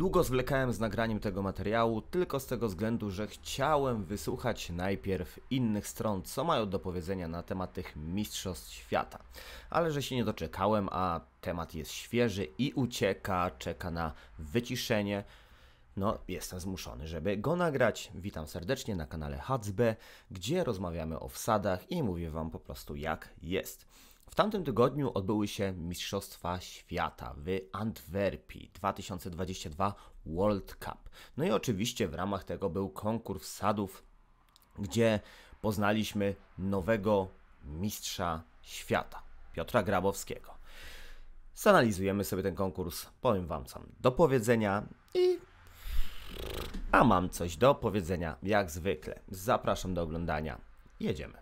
Długo zwlekałem z nagraniem tego materiału, tylko z tego względu, że chciałem wysłuchać najpierw innych stron, co mają do powiedzenia na temat tych Mistrzostw Świata. Ale że się nie doczekałem, a temat jest świeży i ucieka, czeka na wyciszenie, no jestem zmuszony, żeby go nagrać. Witam serdecznie na kanale HacB, gdzie rozmawiamy o wsadach i mówię Wam po prostu jak jest. W tamtym tygodniu odbyły się Mistrzostwa Świata w Antwerpii 2022 World Cup. No i oczywiście w ramach tego był konkurs sadów, gdzie poznaliśmy nowego mistrza świata, Piotra Grabowskiego. Zanalizujemy sobie ten konkurs, powiem Wam sam do powiedzenia i... A mam coś do powiedzenia, jak zwykle. Zapraszam do oglądania. Jedziemy.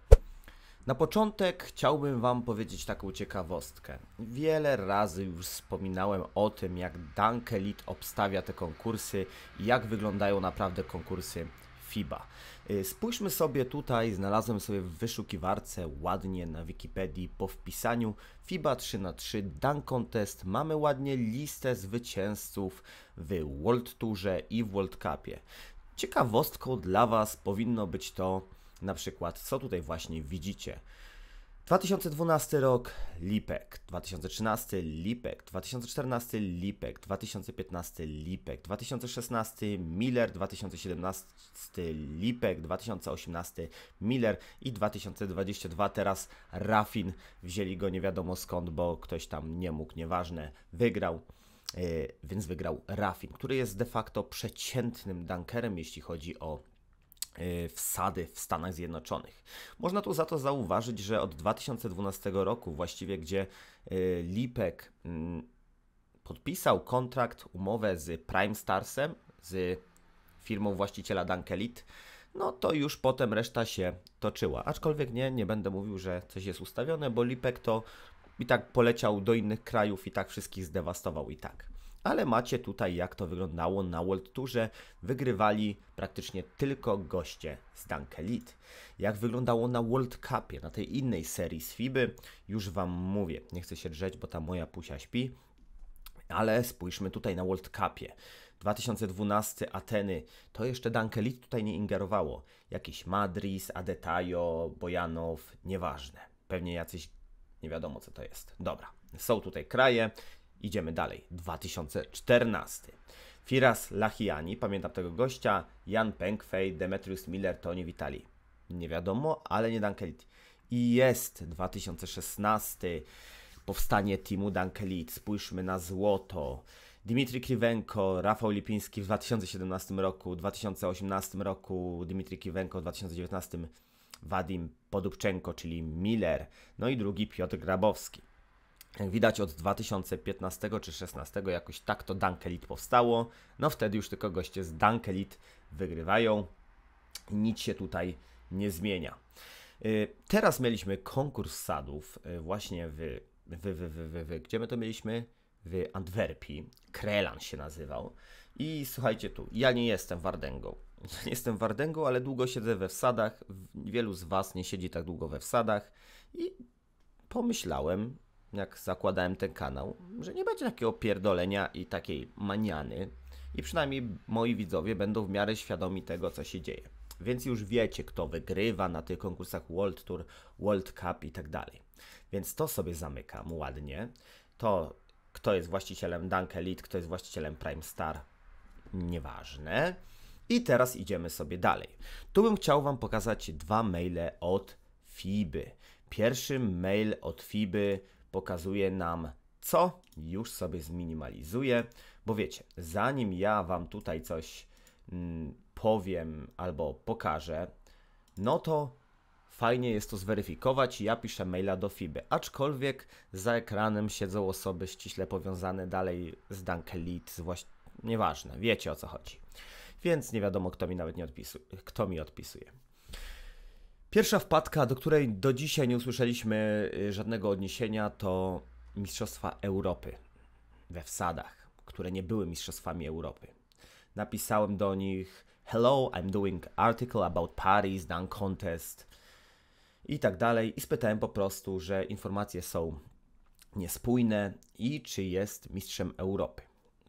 Na początek chciałbym Wam powiedzieć taką ciekawostkę. Wiele razy już wspominałem o tym, jak Dunk Elite obstawia te konkursy i jak wyglądają naprawdę konkursy FIBA. Y, spójrzmy sobie tutaj, znalazłem sobie w wyszukiwarce ładnie na Wikipedii po wpisaniu FIBA 3x3 Dunk Contest. Mamy ładnie listę zwycięzców w World Tourze i w World Cupie. Ciekawostką dla Was powinno być to, na przykład, co tutaj właśnie widzicie. 2012 rok Lipek, 2013 Lipek, 2014 Lipek, 2015 Lipek, 2016 Miller, 2017 Lipek, 2018 Miller i 2022 teraz Rafin. Wzięli go nie wiadomo skąd, bo ktoś tam nie mógł, nieważne, wygrał. E, więc wygrał Rafin, który jest de facto przeciętnym dunkerem, jeśli chodzi o E, wsady w Stanach Zjednoczonych. Można tu za to zauważyć, że od 2012 roku, właściwie gdzie e, Lipek mm, podpisał kontrakt, umowę z Prime Starsem, z firmą właściciela Dunkelit, no to już potem reszta się toczyła. Aczkolwiek nie, nie będę mówił, że coś jest ustawione, bo Lipek to i tak poleciał do innych krajów i tak wszystkich zdewastował i tak ale macie tutaj jak to wyglądało na World Tourze. Wygrywali praktycznie tylko goście z Dunk Elite. Jak wyglądało na World Cupie, na tej innej serii z FIBY, już Wam mówię. Nie chcę się drzeć, bo ta moja pusia śpi. Ale spójrzmy tutaj na World Cupie. 2012 Ateny, to jeszcze Dankelit tutaj nie ingerowało. Jakiś Madris, Adetayo, Bojanow, nieważne. Pewnie jacyś, nie wiadomo co to jest. Dobra, są tutaj kraje, Idziemy dalej. 2014. Firas Lachiani, pamiętam tego gościa, Jan Pengfei, Demetrius Miller, Tony Vitali. Nie wiadomo, ale nie Dunkelit. I jest 2016. Powstanie teamu Dunkelit. Spójrzmy na złoto. Dimitri Kriwenko, Rafał Lipiński w 2017 roku, 2018 roku, Dimitri Kriwenko w 2019, Wadim Podupczenko, czyli Miller, no i drugi Piotr Grabowski. Jak widać od 2015 czy 16 jakoś tak to Dunkelit powstało. No wtedy już tylko goście z Dunkelit wygrywają. Nic się tutaj nie zmienia. Y, teraz mieliśmy konkurs sadów y, właśnie w, w, w, w, gdzie my to mieliśmy? W Antwerpii. Krelan się nazywał. I słuchajcie tu, ja nie jestem Wardęgą. nie jestem Wardęgą, ale długo siedzę we wsadach. Wielu z Was nie siedzi tak długo we wsadach. I pomyślałem, jak zakładałem ten kanał, że nie będzie takiego pierdolenia i takiej maniany. I przynajmniej moi widzowie będą w miarę świadomi tego, co się dzieje. Więc już wiecie, kto wygrywa na tych konkursach World Tour, World Cup i tak dalej. Więc to sobie zamykam ładnie. To, kto jest właścicielem Dunk Elite, kto jest właścicielem Prime Star, nieważne. I teraz idziemy sobie dalej. Tu bym chciał Wam pokazać dwa maile od FIBY. Pierwszy mail od FIBY pokazuje nam co. Już sobie zminimalizuję, bo wiecie, zanim ja Wam tutaj coś mm, powiem albo pokażę, no to fajnie jest to zweryfikować. Ja piszę maila do FIBY, aczkolwiek za ekranem siedzą osoby ściśle powiązane dalej z Dunkelit, właśnie nieważne, wiecie o co chodzi. Więc nie wiadomo, kto mi nawet nie odpisuje, kto mi odpisuje. Pierwsza wpadka, do której do dzisiaj nie usłyszeliśmy y, żadnego odniesienia, to Mistrzostwa Europy we wsadach, które nie były Mistrzostwami Europy. Napisałem do nich Hello, I'm doing article about Paris, done contest i tak dalej i spytałem po prostu, że informacje są niespójne i czy jest mistrzem Europy.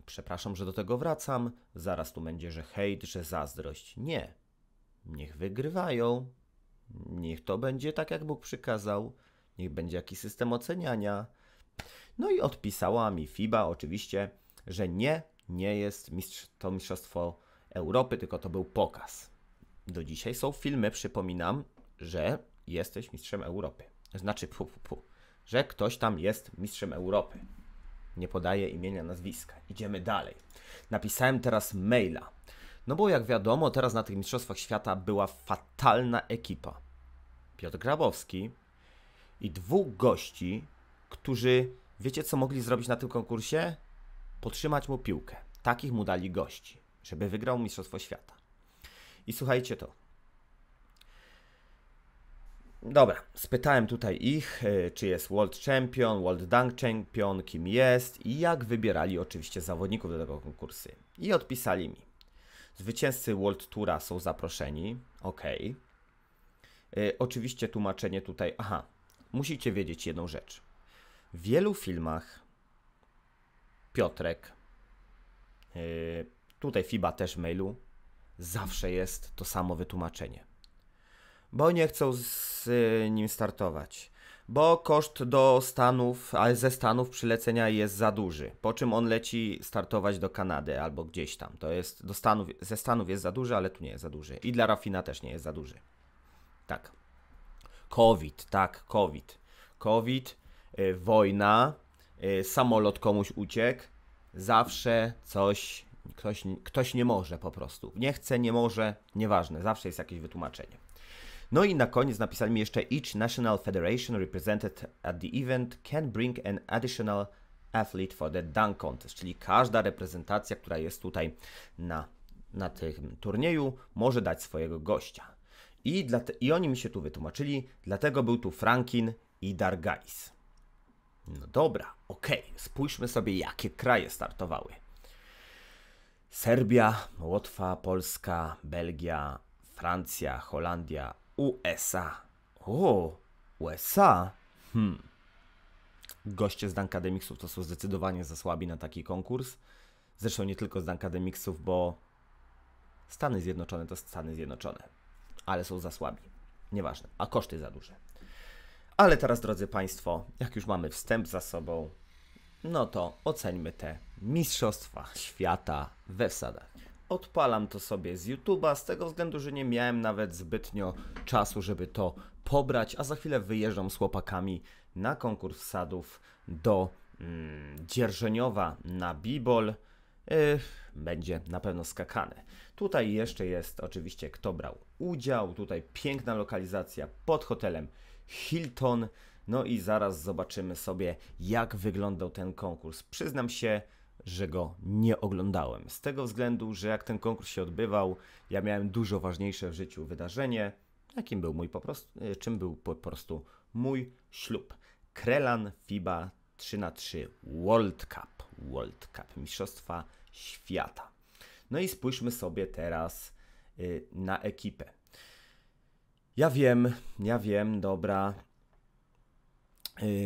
Przepraszam, że do tego wracam. Zaraz tu będzie, że hejt, że zazdrość. Nie. Niech wygrywają, Niech to będzie tak, jak Bóg przykazał, niech będzie jakiś system oceniania. No i odpisała mi FIBA oczywiście, że nie, nie jest mistrz, to Mistrzostwo Europy, tylko to był pokaz. Do dzisiaj są filmy, przypominam, że jesteś mistrzem Europy. Znaczy, pu, pu, pu, że ktoś tam jest mistrzem Europy. Nie podaje imienia, nazwiska. Idziemy dalej. Napisałem teraz maila. No bo jak wiadomo, teraz na tych Mistrzostwach Świata była fatalna ekipa. Piotr Grabowski i dwóch gości, którzy wiecie co mogli zrobić na tym konkursie? Potrzymać mu piłkę. Takich mu dali gości, żeby wygrał Mistrzostwo Świata. I słuchajcie to. Dobra, spytałem tutaj ich, e, czy jest World Champion, World Dunk Champion, kim jest i jak wybierali oczywiście zawodników do tego konkursu. I odpisali mi. Zwycięzcy World Toura są zaproszeni. Ok. oczywiście tłumaczenie tutaj. Aha, musicie wiedzieć jedną rzecz. W wielu filmach Piotrek, y, tutaj FIBA też w mailu, zawsze jest to samo wytłumaczenie. Bo nie chcą z nim startować bo koszt do Stanów, ale ze Stanów przylecenia jest za duży. Po czym on leci startować do Kanady albo gdzieś tam. To jest do Stanów, ze Stanów jest za duży, ale tu nie jest za duży. I dla Rafina też nie jest za duży. Tak. COVID, tak, COVID. COVID, yy, wojna, yy, samolot komuś uciekł. Zawsze coś, ktoś, ktoś nie może po prostu. Nie chce, nie może, nieważne. Zawsze jest jakieś wytłumaczenie. No i na koniec napisali mi jeszcze each national federation represented at the event can bring an additional athlete for the dunk contest, czyli każda reprezentacja, która jest tutaj na, na tym turnieju może dać swojego gościa. I, dla, I oni mi się tu wytłumaczyli, dlatego był tu Frankin i Dargais. No dobra, okej, spójrzmy sobie, jakie kraje startowały. Serbia, Łotwa, Polska, Belgia, Francja, Holandia, USA. O, USA? Hmm. Goście z Dunkademicsów to są zdecydowanie za słabi na taki konkurs. Zresztą nie tylko z Dunkademicsów, bo Stany Zjednoczone to Stany Zjednoczone. Ale są za słabi. Nieważne. A koszty za duże. Ale teraz, drodzy Państwo, jak już mamy wstęp za sobą, no to oceńmy te Mistrzostwa Świata we wsadach odpalam to sobie z YouTube'a, z tego względu, że nie miałem nawet zbytnio czasu, żeby to pobrać, a za chwilę wyjeżdżam z chłopakami na konkurs sadów do mm, Dzierżeniowa na Bibol. będzie na pewno skakane. Tutaj jeszcze jest oczywiście kto brał udział, tutaj piękna lokalizacja pod hotelem Hilton. No i zaraz zobaczymy sobie jak wyglądał ten konkurs. Przyznam się, że go nie oglądałem. Z tego względu, że jak ten konkurs się odbywał, ja miałem dużo ważniejsze w życiu wydarzenie, jakim był mój po prostu, e, czym był po prostu mój ślub. Krelan FIBA 3x3 World Cup, World Cup, Mistrzostwa Świata. No i spójrzmy sobie teraz e, na ekipę. Ja wiem, ja wiem, dobra,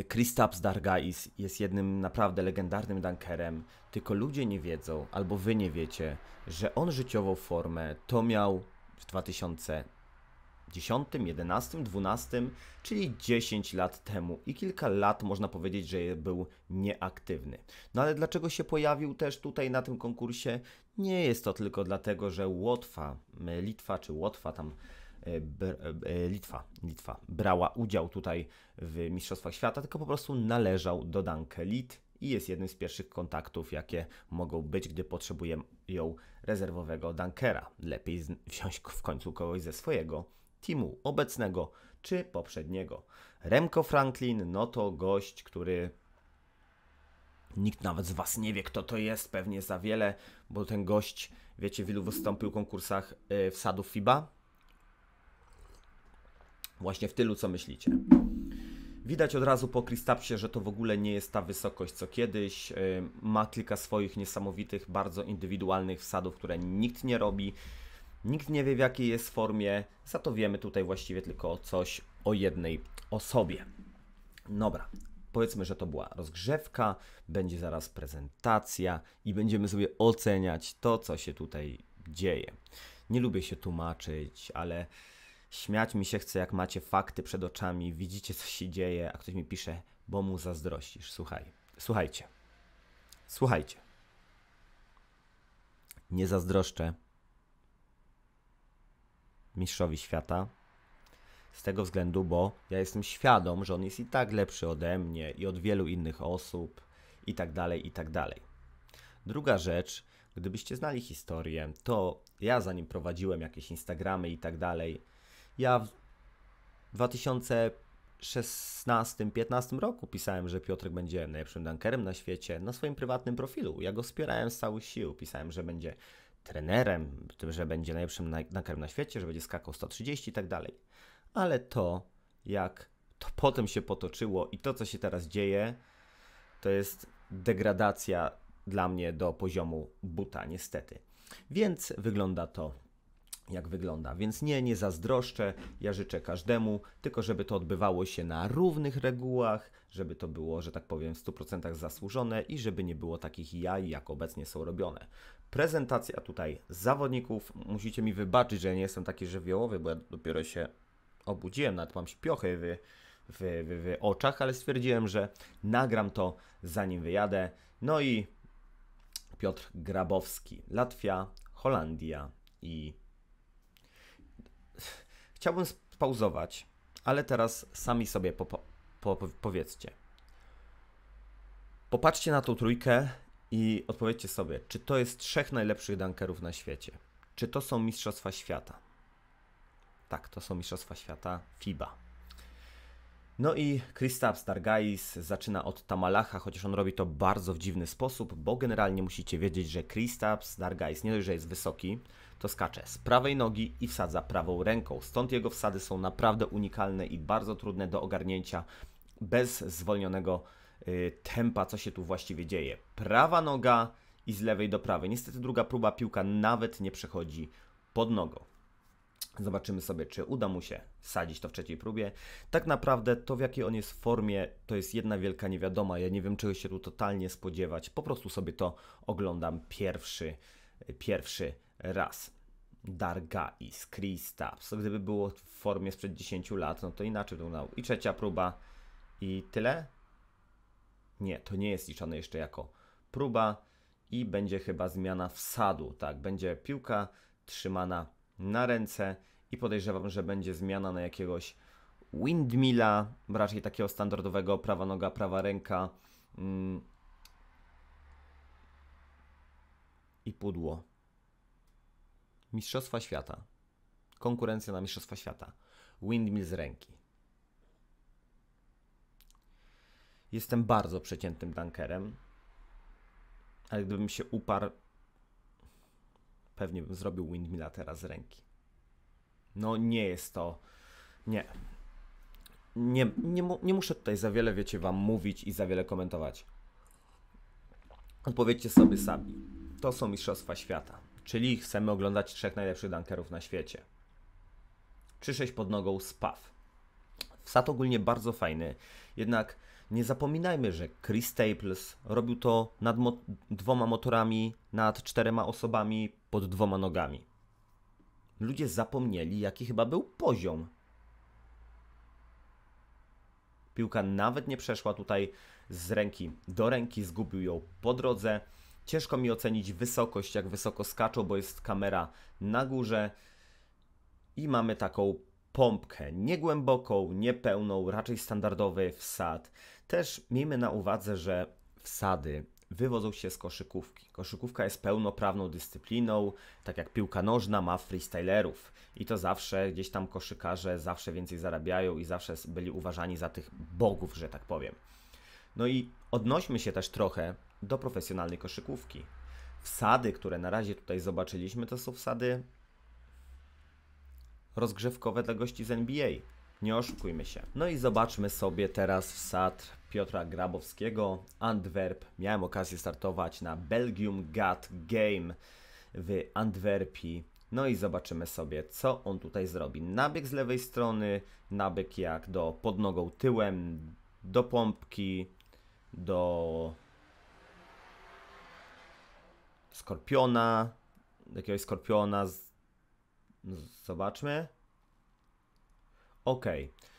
Kristaps y, Dargais jest jednym naprawdę legendarnym dunkerem, tylko ludzie nie wiedzą, albo wy nie wiecie, że on życiową formę to miał w 2010, 11, 12, czyli 10 lat temu i kilka lat można powiedzieć, że był nieaktywny. No ale dlaczego się pojawił też tutaj na tym konkursie? Nie jest to tylko dlatego, że Łotwa, y, Litwa czy Łotwa tam E, e, e, Litwa, Litwa brała udział tutaj w Mistrzostwach Świata, tylko po prostu należał do Danke Lit i jest jednym z pierwszych kontaktów, jakie mogą być, gdy potrzebują ją rezerwowego Dunkera. Lepiej wziąć w końcu kogoś ze swojego teamu obecnego czy poprzedniego. Remco Franklin, no to gość, który Nikt nawet z Was nie wie, kto to jest, pewnie za wiele, bo ten gość, wiecie, w ilu wystąpił w konkursach wsadów FIBA? Właśnie w tylu, co myślicie. Widać od razu po Kristapsie, że to w ogóle nie jest ta wysokość co kiedyś. Y, ma kilka swoich niesamowitych, bardzo indywidualnych wsadów, które nikt nie robi. Nikt nie wie w jakiej jest formie, za to wiemy tutaj właściwie tylko coś o jednej osobie. Dobra, powiedzmy, że to była rozgrzewka, będzie zaraz prezentacja i będziemy sobie oceniać to, co się tutaj dzieje. Nie lubię się tłumaczyć, ale Śmiać mi się chce, jak macie fakty przed oczami, widzicie, co się dzieje, a ktoś mi pisze, bo mu zazdrościsz. Słuchaj, słuchajcie, słuchajcie. Nie zazdroszczę mistrzowi świata z tego względu, bo ja jestem świadom, że on jest i tak lepszy ode mnie i od wielu innych osób i tak dalej, i tak dalej. Druga rzecz, gdybyście znali historię, to ja zanim prowadziłem jakieś Instagramy i tak dalej, ja w 2016-15 roku pisałem, że Piotrek będzie najlepszym dunkerem na świecie na swoim prywatnym profilu. Ja go wspierałem z całych sił. Pisałem, że będzie trenerem, że będzie najlepszym dunkerem na świecie, że będzie skakał 130 i tak dalej. Ale to, jak to potem się potoczyło i to, co się teraz dzieje, to jest degradacja dla mnie do poziomu buta, niestety. Więc wygląda to jak wygląda. Więc nie, nie zazdroszczę, ja życzę każdemu, tylko żeby to odbywało się na równych regułach, żeby to było, że tak powiem, w 100% zasłużone i żeby nie było takich jaj, jak obecnie są robione. Prezentacja tutaj zawodników, musicie mi wybaczyć, że ja nie jestem taki żywiołowy, bo ja dopiero się obudziłem, nawet mam śpiochy w, w, w, w oczach, ale stwierdziłem, że nagram to zanim wyjadę. No i Piotr Grabowski, Latwia, Holandia i Chciałbym spauzować, ale teraz sami sobie po, po, powiedzcie. Popatrzcie na tą trójkę i odpowiedzcie sobie, czy to jest trzech najlepszych dunkerów na świecie? Czy to są Mistrzostwa Świata? Tak, to są Mistrzostwa Świata FIBA. No i Kristaps Stargais zaczyna od Tamalacha, chociaż on robi to bardzo w dziwny sposób, bo generalnie musicie wiedzieć, że Kristaps Stargais nie dość, że jest wysoki, to skacze z prawej nogi i wsadza prawą ręką. Stąd jego wsady są naprawdę unikalne i bardzo trudne do ogarnięcia bez zwolnionego y, tempa, co się tu właściwie dzieje. Prawa noga i z lewej do prawej. Niestety druga próba piłka nawet nie przechodzi pod nogą. Zobaczymy sobie, czy uda mu się sadzić to w trzeciej próbie. Tak naprawdę to, w jakiej on jest formie, to jest jedna wielka niewiadoma. Ja nie wiem, czego się tu totalnie spodziewać. Po prostu sobie to oglądam pierwszy, pierwszy raz. i Kristaps. Gdyby było w formie sprzed 10 lat, no to inaczej wyglądało. I trzecia próba i tyle. Nie, to nie jest liczone jeszcze jako próba i będzie chyba zmiana wsadu, tak? Będzie piłka trzymana na ręce i podejrzewam, że będzie zmiana na jakiegoś windmilla, raczej takiego standardowego prawa noga, prawa ręka mm. i pudło. Mistrzostwa świata. Konkurencja na Mistrzostwa świata. Windmill z ręki. Jestem bardzo przeciętnym dunkerem, ale gdybym się uparł pewnie bym zrobił windmilla teraz z ręki. No nie jest to. Nie. Nie, nie, nie muszę tutaj za wiele, wiecie, wam mówić i za wiele komentować. Odpowiedzcie sobie sami. To są Mistrzostwa Świata, czyli chcemy oglądać trzech najlepszych dunkerów na świecie. Czy sześć pod nogą spaw. Wsad ogólnie bardzo fajny, jednak nie zapominajmy, że Chris Staples robił to nad mo dwoma motorami, nad czterema osobami, pod dwoma nogami. Ludzie zapomnieli, jaki chyba był poziom. Piłka nawet nie przeszła tutaj z ręki do ręki, zgubił ją po drodze. Ciężko mi ocenić wysokość, jak wysoko skaczą, bo jest kamera na górze i mamy taką pompkę niegłęboką, niepełną, raczej standardowy wsad. Też miejmy na uwadze, że wsady wywodzą się z koszykówki. Koszykówka jest pełnoprawną dyscypliną, tak jak piłka nożna ma freestylerów. I to zawsze gdzieś tam koszykarze zawsze więcej zarabiają i zawsze byli uważani za tych bogów, że tak powiem. No i odnośmy się też trochę do profesjonalnej koszykówki. Wsady, które na razie tutaj zobaczyliśmy, to są wsady rozgrzewkowe dla gości z NBA. Nie oszukujmy się. No i zobaczmy sobie teraz wsad Piotra Grabowskiego, Antwerp. Miałem okazję startować na Belgium Gat Game w Antwerpii. No i zobaczymy sobie, co on tutaj zrobi. Nabieg z lewej strony, nabieg jak do podnogą tyłem, do pompki, do skorpiona, jakiegoś skorpiona. Z... No, zobaczmy. Okej. Okay.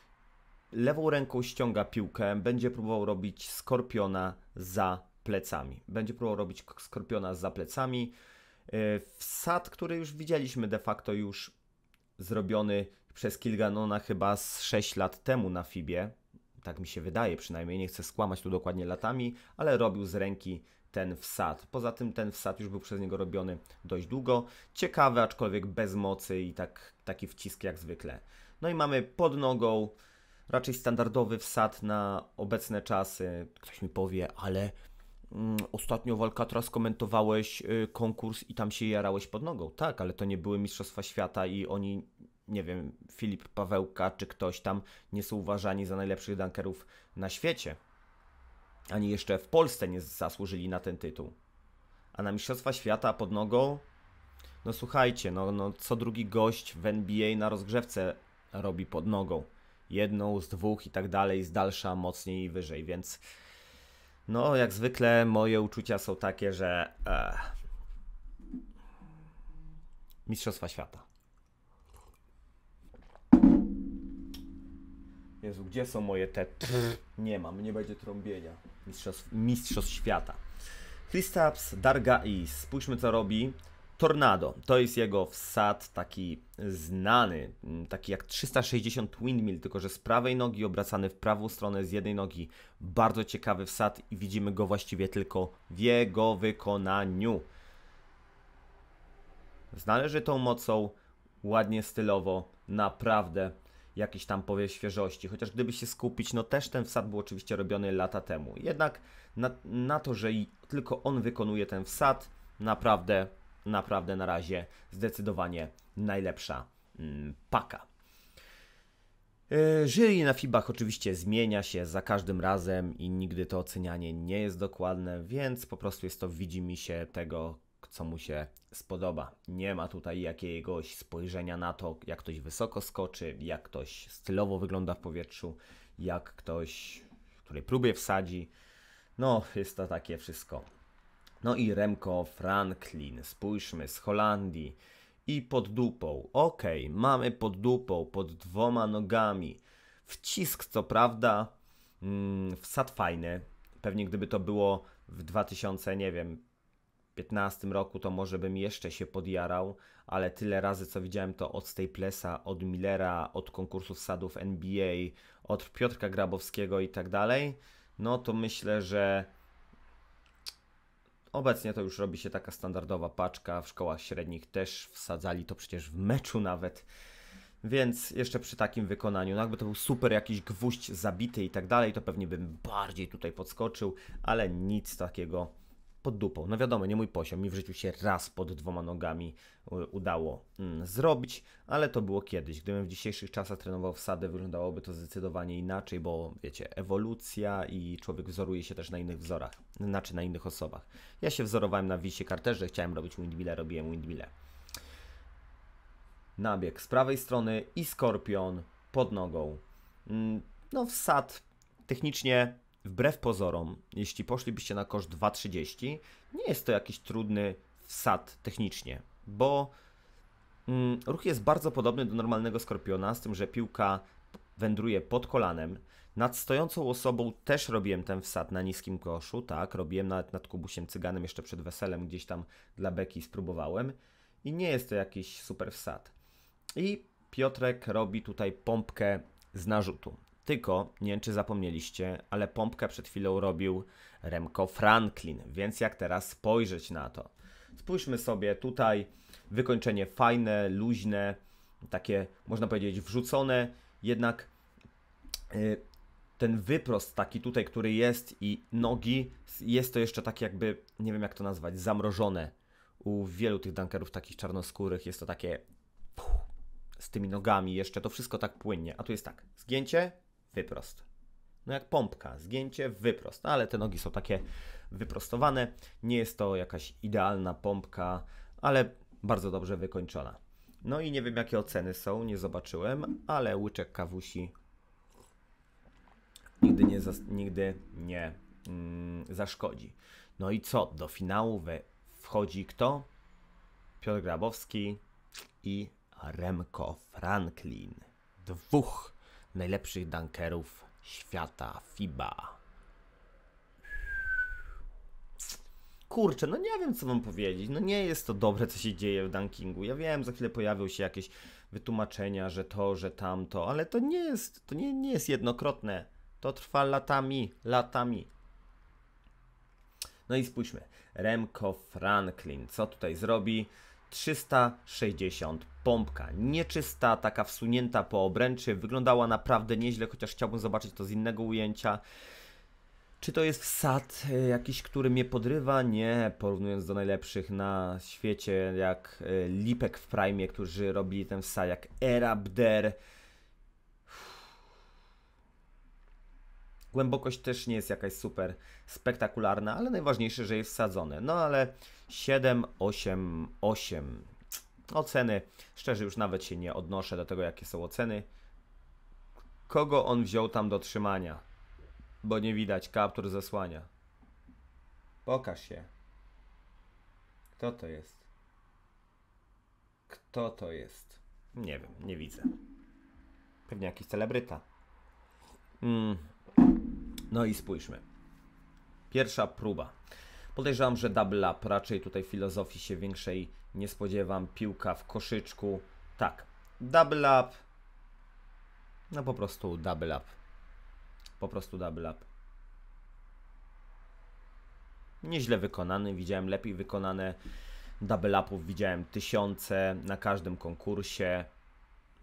Lewą ręką ściąga piłkę, będzie próbował robić skorpiona za plecami. Będzie próbował robić skorpiona za plecami. E, wsad, który już widzieliśmy de facto już zrobiony przez Kilganona chyba z 6 lat temu na Fibie. Tak mi się wydaje przynajmniej, nie chcę skłamać tu dokładnie latami, ale robił z ręki ten wsad. Poza tym ten wsad już był przez niego robiony dość długo. Ciekawy, aczkolwiek bez mocy i tak, taki wcisk jak zwykle. No i mamy pod nogą raczej standardowy wsad na obecne czasy. Ktoś mi powie, ale mm, ostatnio w skomentowałeś y, konkurs i tam się jarałeś pod nogą. Tak, ale to nie były Mistrzostwa Świata i oni, nie wiem, Filip Pawełka czy ktoś tam nie są uważani za najlepszych dunkerów na świecie. Ani jeszcze w Polsce nie zasłużyli na ten tytuł. A na Mistrzostwa Świata pod nogą no słuchajcie, no, no co drugi gość w NBA na rozgrzewce robi pod nogą jedną z dwóch i tak dalej, z dalsza mocniej i wyżej, więc no jak zwykle moje uczucia są takie, że e, Mistrzostwa Świata. Jezu, gdzie są moje te... Nie mam, nie będzie trąbienia. Mistrzostw, mistrzostw Świata. Christaps Darga i spójrzmy co robi. Tornado. To jest jego wsad taki znany, mm, taki jak 360 windmill, tylko że z prawej nogi obracany w prawą stronę z jednej nogi. Bardzo ciekawy wsad i widzimy go właściwie tylko w jego wykonaniu. Z należytą mocą, ładnie stylowo, naprawdę jakiś tam powie świeżości. Chociaż gdyby się skupić, no też ten wsad był oczywiście robiony lata temu. Jednak na, na to, że i tylko on wykonuje ten wsad, naprawdę naprawdę na razie zdecydowanie najlepsza mm, paka. E, Jury na Fibach oczywiście zmienia się za każdym razem i nigdy to ocenianie nie jest dokładne, więc po prostu jest to widzi mi się tego, co mu się spodoba. Nie ma tutaj jakiegoś spojrzenia na to, jak ktoś wysoko skoczy, jak ktoś stylowo wygląda w powietrzu, jak ktoś, który próbie wsadzi. No, jest to takie wszystko no i Remco Franklin, spójrzmy, z Holandii. I pod dupą, okej, mamy pod dupą, pod dwoma nogami. Wcisk, co prawda, mm, wsad fajny. Pewnie gdyby to było w 2000, nie wiem, 15 roku, to może bym jeszcze się podjarał, ale tyle razy, co widziałem to od Staplesa, od Millera, od konkursów sadów NBA, od Piotrka Grabowskiego i tak dalej, no to myślę, że Obecnie to już robi się taka standardowa paczka, w szkołach średnich też wsadzali to przecież w meczu nawet. Więc jeszcze przy takim wykonaniu, no jakby to był super jakiś gwóźdź zabity i tak dalej, to pewnie bym bardziej tutaj podskoczył, ale nic takiego pod dupą. No wiadomo, nie mój poziom. Mi w życiu się raz pod dwoma nogami y, udało mm, zrobić, ale to było kiedyś. Gdybym w dzisiejszych czasach trenował sadę, wyglądałoby to zdecydowanie inaczej, bo wiecie, ewolucja i człowiek wzoruje się też na innych wzorach, znaczy na innych osobach. Ja się wzorowałem na wisie karterze, chciałem robić windmille, robiłem windmille. Nabieg z prawej strony i skorpion pod nogą. Mm, no, wsad technicznie wbrew pozorom, jeśli poszlibyście na koszt 2,30, nie jest to jakiś trudny wsad technicznie, bo mm, ruch jest bardzo podobny do normalnego skorpiona, z tym, że piłka wędruje pod kolanem. Nad stojącą osobą też robiłem ten wsad na niskim koszu, tak, robiłem nawet nad Kubusiem Cyganem jeszcze przed weselem, gdzieś tam dla beki spróbowałem i nie jest to jakiś super wsad. I Piotrek robi tutaj pompkę z narzutu. Tylko, nie wiem czy zapomnieliście, ale pompkę przed chwilą robił Remco Franklin, więc jak teraz spojrzeć na to? Spójrzmy sobie tutaj, wykończenie fajne, luźne, takie można powiedzieć wrzucone, jednak y, ten wyprost taki tutaj, który jest i nogi, jest to jeszcze tak jakby, nie wiem jak to nazwać, zamrożone. U wielu tych dunkerów takich czarnoskórych jest to takie z tymi nogami jeszcze, to wszystko tak płynnie. A tu jest tak, zgięcie, wyprost. No jak pompka, zgięcie, wyprost, no ale te nogi są takie wyprostowane. Nie jest to jakaś idealna pompka, ale bardzo dobrze wykończona. No i nie wiem jakie oceny są, nie zobaczyłem, ale łyczek kawusi nigdy nie, nigdy nie mm, zaszkodzi. No i co? Do finału we wchodzi kto? Piotr Grabowski i Remko Franklin. Dwóch najlepszych dunkerów świata FIBA. Kurczę, no nie wiem co wam powiedzieć. No nie jest to dobre, co się dzieje w dunkingu. Ja wiem, za chwilę pojawią się jakieś wytłumaczenia, że to, że tamto, ale to nie jest, to nie, nie jest jednokrotne. To trwa latami, latami. No i spójrzmy. Remco Franklin, co tutaj zrobi? 360 pompka. Nieczysta, taka wsunięta po obręczy. Wyglądała naprawdę nieźle, chociaż chciałbym zobaczyć to z innego ujęcia. Czy to jest wsad e, jakiś, który mnie podrywa? Nie, porównując do najlepszych na świecie, jak e, Lipek w Prime, którzy robili ten wsad, jak Erabder. Głębokość też nie jest jakaś super spektakularna, ale najważniejsze, że jest wsadzone. No ale 788. Oceny, szczerze już nawet się nie odnoszę do tego, jakie są oceny. Kogo on wziął tam do trzymania? Bo nie widać, kaptur zasłania. Pokaż się. Kto to jest? Kto to jest? Nie wiem, nie widzę. Pewnie jakiś celebryta. Mm. No i spójrzmy. Pierwsza próba. Podejrzewam, że double up. Raczej tutaj filozofii się większej nie spodziewam. Piłka w koszyczku. Tak. Double up. No po prostu double up. Po prostu double up. Nieźle wykonany. Widziałem lepiej wykonane double upów. Widziałem tysiące na każdym konkursie.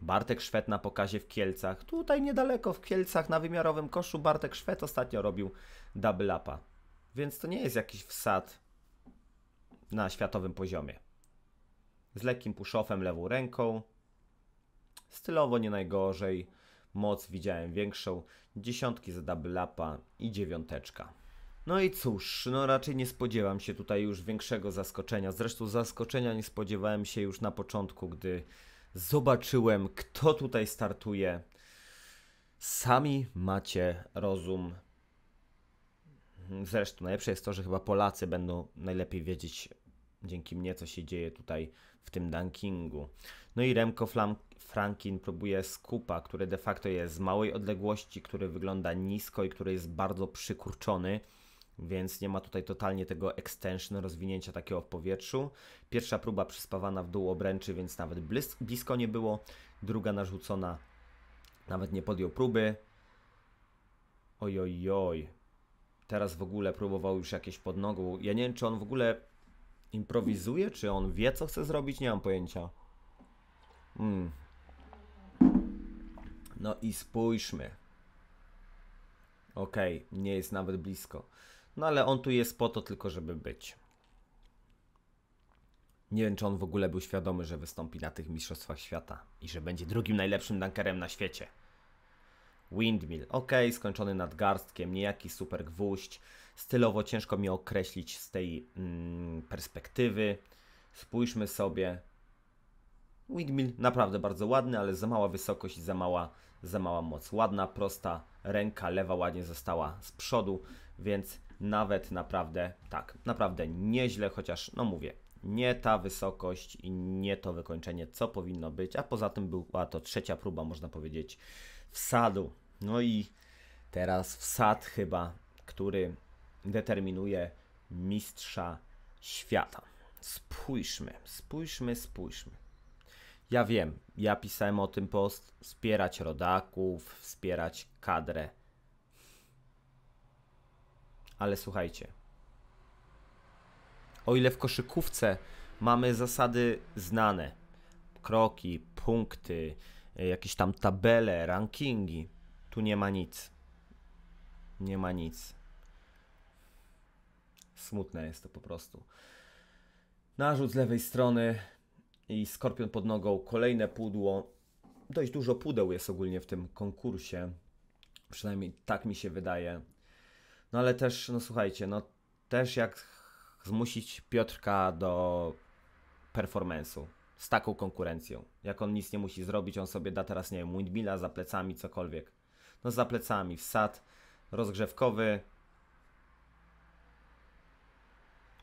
Bartek Szwed na pokazie w Kielcach. Tutaj niedaleko w Kielcach na wymiarowym koszu Bartek Szwed ostatnio robił double upa. Więc to nie jest jakiś wsad na światowym poziomie. Z lekkim puszofem lewą ręką. Stylowo nie najgorzej. Moc widziałem większą. Dziesiątki za double upa i dziewiąteczka. No i cóż, no raczej nie spodziewam się tutaj już większego zaskoczenia. Zresztą zaskoczenia nie spodziewałem się już na początku, gdy zobaczyłem, kto tutaj startuje. Sami macie rozum Zresztą najlepsze jest to, że chyba Polacy będą najlepiej wiedzieć dzięki mnie, co się dzieje tutaj w tym dunkingu. No i Remko Flam Frankin próbuje skupa, który de facto jest z małej odległości, który wygląda nisko i który jest bardzo przykurczony, więc nie ma tutaj totalnie tego extension, rozwinięcia takiego w powietrzu. Pierwsza próba przyspawana w dół obręczy, więc nawet blisko nie było. Druga narzucona nawet nie podjął próby. Ojojoj, teraz w ogóle próbował już jakieś podnogu. Ja nie wiem, czy on w ogóle improwizuje, czy on wie, co chce zrobić, nie mam pojęcia. Hmm. No i spójrzmy. Okej, okay, nie jest nawet blisko. No ale on tu jest po to tylko, żeby być. Nie wiem, czy on w ogóle był świadomy, że wystąpi na tych Mistrzostwach Świata i że będzie drugim najlepszym dunkerem na świecie. Windmill. Ok, skończony nadgarstkiem, niejaki super gwóźdź. Stylowo ciężko mi określić z tej mm, perspektywy. Spójrzmy sobie. Windmill naprawdę bardzo ładny, ale za mała wysokość i za mała, za mała moc. Ładna, prosta ręka, lewa ładnie została z przodu, więc nawet naprawdę tak, naprawdę nieźle, chociaż no mówię, nie ta wysokość i nie to wykończenie, co powinno być, a poza tym była to trzecia próba, można powiedzieć, wsadu. No i teraz wsad chyba, który determinuje mistrza świata. Spójrzmy, spójrzmy, spójrzmy. Ja wiem, ja pisałem o tym post, wspierać rodaków, wspierać kadrę. Ale słuchajcie, o ile w koszykówce mamy zasady znane, kroki, punkty, jakieś tam tabele, rankingi, tu nie ma nic. Nie ma nic. Smutne jest to po prostu. Narzut z lewej strony i skorpion pod nogą. Kolejne pudło. Dość dużo pudeł jest ogólnie w tym konkursie. Przynajmniej tak mi się wydaje. No ale też, no słuchajcie, no też jak zmusić Piotrka do performance'u z taką konkurencją. Jak on nic nie musi zrobić, on sobie da teraz, nie wiem, windmilla za plecami, cokolwiek no za plecami, wsad rozgrzewkowy.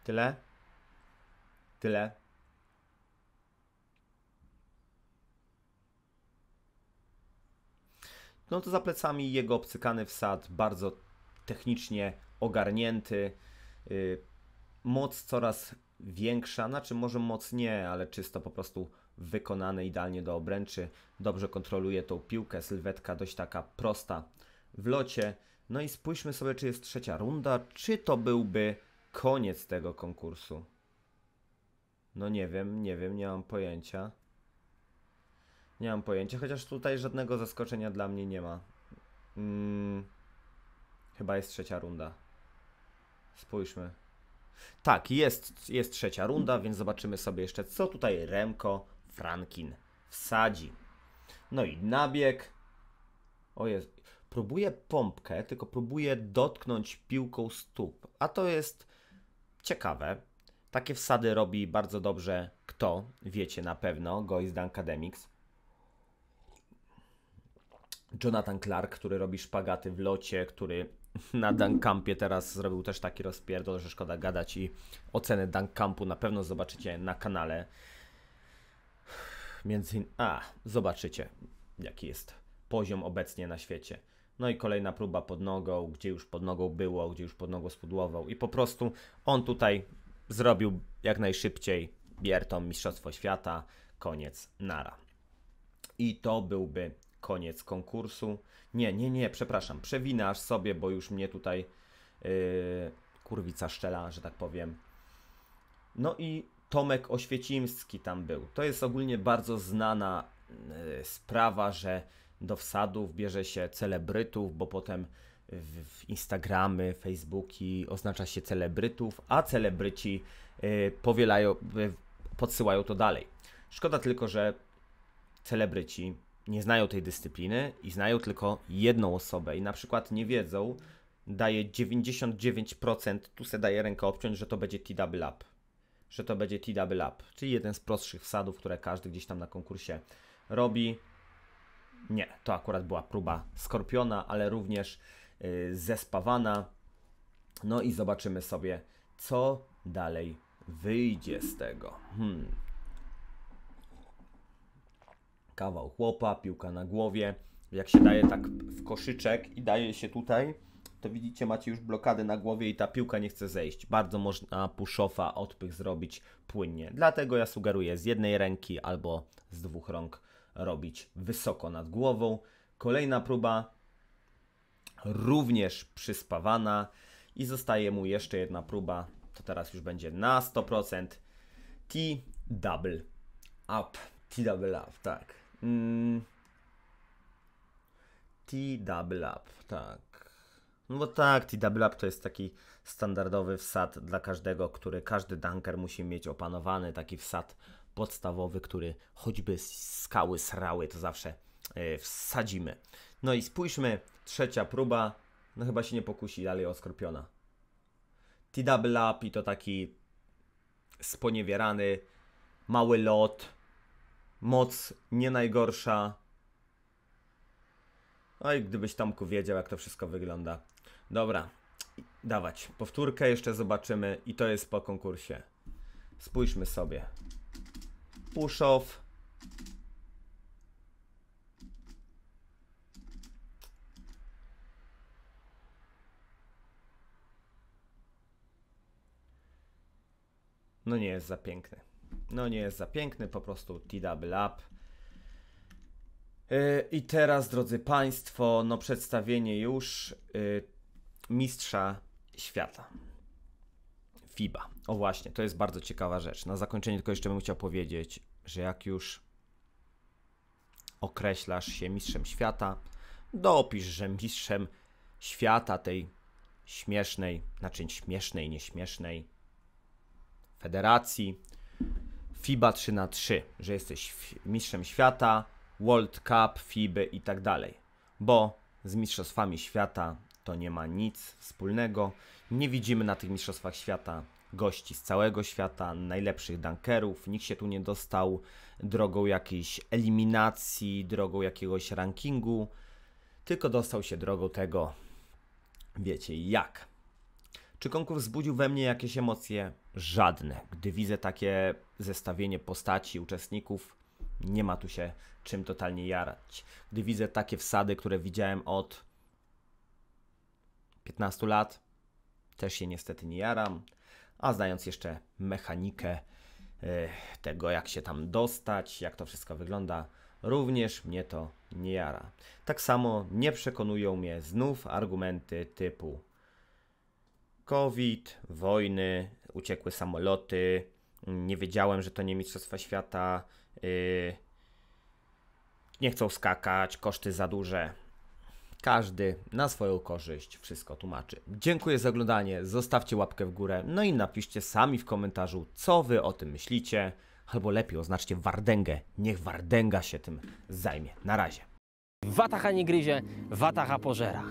Tyle? Tyle. No to za plecami jego obcykany wsad, bardzo technicznie ogarnięty. Y, moc coraz większa, znaczy może moc nie, ale czysto po prostu wykonane idealnie do obręczy, dobrze kontroluje tą piłkę, sylwetka dość taka prosta w locie. No i spójrzmy sobie, czy jest trzecia runda, czy to byłby koniec tego konkursu. No nie wiem, nie wiem, nie mam pojęcia. Nie mam pojęcia, chociaż tutaj żadnego zaskoczenia dla mnie nie ma. Hmm, chyba jest trzecia runda. Spójrzmy. Tak, jest, jest trzecia runda, więc zobaczymy sobie jeszcze, co tutaj Remko Frankin wsadzi. No i nabieg. O jest. Próbuje pompkę, tylko próbuje dotknąć piłką stóp. A to jest ciekawe. Takie wsady robi bardzo dobrze kto, wiecie na pewno, Goizdan Academics. Jonathan Clark, który robi szpagaty w locie, który na Dunkampie teraz zrobił też taki rozpierdol, że szkoda gadać i ocenę Dunkampu na pewno zobaczycie na kanale. Między A, zobaczycie, jaki jest poziom obecnie na świecie. No i kolejna próba pod nogą, gdzie już pod nogą było, gdzie już pod nogą spudłował. I po prostu on tutaj zrobił jak najszybciej biertą Mistrzostwo Świata. Koniec, nara. I to byłby koniec konkursu. Nie, nie, nie, przepraszam, przewinasz sobie, bo już mnie tutaj yy, kurwica szczela, że tak powiem. No i Tomek Oświecimski tam był. To jest ogólnie bardzo znana e, sprawa, że do wsadów bierze się celebrytów, bo potem w Instagramy, Facebooki oznacza się celebrytów, a celebryci e, powielają, e, podsyłają to dalej. Szkoda tylko, że celebryci nie znają tej dyscypliny i znają tylko jedną osobę i na przykład nie wiedzą, daje 99%, tu se daje rękę obciąć, że to będzie t TW Lab że to będzie T-Double Up, czyli jeden z prostszych wsadów, które każdy gdzieś tam na konkursie robi. Nie, to akurat była próba Skorpiona, ale również yy, zespawana. No i zobaczymy sobie, co dalej wyjdzie z tego. Hmm. Kawał chłopa, piłka na głowie. Jak się daje tak w koszyczek i daje się tutaj, to widzicie, macie już blokady na głowie i ta piłka nie chce zejść. Bardzo można puszofa odpych zrobić płynnie. Dlatego ja sugeruję z jednej ręki albo z dwóch rąk robić wysoko nad głową. Kolejna próba, również przyspawana i zostaje mu jeszcze jedna próba. To teraz już będzie na 100%. T-double up. T-double up, tak. Mm. T-double up, tak. No bo tak, Double Up to jest taki standardowy wsad dla każdego, który każdy dunker musi mieć opanowany, taki wsad podstawowy, który choćby skały srały, to zawsze yy, wsadzimy. No i spójrzmy, trzecia próba, no chyba się nie pokusi dalej o Skorpiona. Double Up i to taki sponiewierany, mały lot, moc nie najgorsza, no i gdybyś Tomku wiedział, jak to wszystko wygląda. Dobra, dawać. Powtórkę jeszcze zobaczymy i to jest po konkursie. Spójrzmy sobie. Push off. No nie jest za piękny. No nie jest za piękny, po prostu T-double up. Y, I teraz, drodzy Państwo, no przedstawienie już. Y, mistrza świata. FIBA. O właśnie, to jest bardzo ciekawa rzecz. Na zakończenie tylko jeszcze bym chciał powiedzieć, że jak już określasz się mistrzem świata, dopisz, że mistrzem świata tej śmiesznej, znaczy śmiesznej, nieśmiesznej federacji FIBA 3 na 3 że jesteś mistrzem świata, World Cup, FIBA i tak dalej. Bo z mistrzostwami świata to nie ma nic wspólnego. Nie widzimy na tych Mistrzostwach Świata gości z całego świata, najlepszych dunkerów. Nikt się tu nie dostał drogą jakiejś eliminacji, drogą jakiegoś rankingu, tylko dostał się drogą tego, wiecie jak. Czy konkurs wzbudził we mnie jakieś emocje? Żadne. Gdy widzę takie zestawienie postaci, uczestników, nie ma tu się czym totalnie jarać. Gdy widzę takie wsady, które widziałem od 15 lat. Też się niestety nie jaram. A znając jeszcze mechanikę e, tego, jak się tam dostać, jak to wszystko wygląda, również mnie to nie jara. Tak samo nie przekonują mnie znów argumenty typu COVID, wojny, uciekły samoloty, nie wiedziałem, że to nie Mistrzostwa Świata, yy, nie chcą skakać, koszty za duże. Każdy na swoją korzyść wszystko tłumaczy. Dziękuję za oglądanie, zostawcie łapkę w górę, no i napiszcie sami w komentarzu, co wy o tym myślicie, albo lepiej oznaczcie Wardęgę, niech Wardęga się tym zajmie. Na razie. Watacha nie gryzie, watacha pożera.